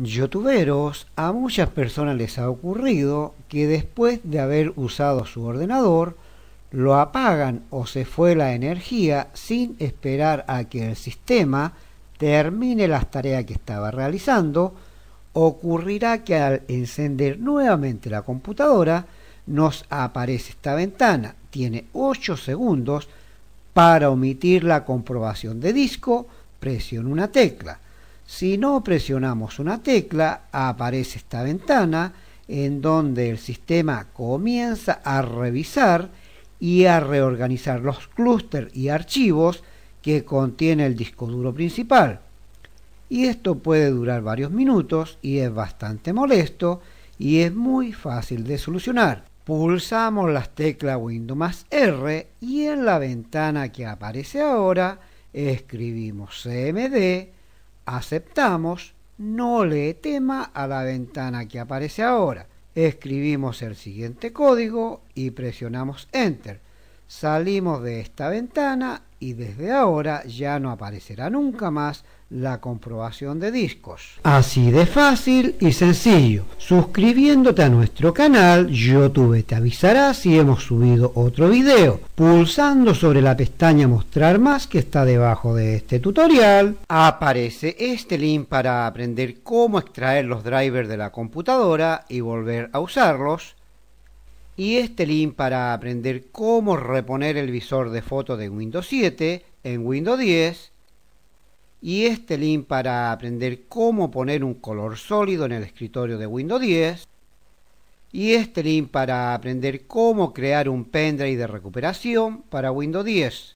Youtuberos, a muchas personas les ha ocurrido que después de haber usado su ordenador, lo apagan o se fue la energía sin esperar a que el sistema termine las tareas que estaba realizando. Ocurrirá que al encender nuevamente la computadora nos aparece esta ventana. Tiene 8 segundos para omitir la comprobación de disco, presiona una tecla si no presionamos una tecla, aparece esta ventana en donde el sistema comienza a revisar y a reorganizar los clústeres y archivos que contiene el disco duro principal. Y esto puede durar varios minutos y es bastante molesto y es muy fácil de solucionar. Pulsamos las teclas Windows más R y en la ventana que aparece ahora escribimos CMD aceptamos, no le tema a la ventana que aparece ahora. Escribimos el siguiente código y presionamos Enter. Salimos de esta ventana y desde ahora ya no aparecerá nunca más la comprobación de discos. Así de fácil y sencillo. Suscribiéndote a nuestro canal, YouTube te avisará si hemos subido otro video. Pulsando sobre la pestaña Mostrar más que está debajo de este tutorial, aparece este link para aprender cómo extraer los drivers de la computadora y volver a usarlos y este link para aprender cómo reponer el visor de foto de Windows 7 en Windows 10 y este link para aprender cómo poner un color sólido en el escritorio de Windows 10 y este link para aprender cómo crear un pendrive de recuperación para Windows 10.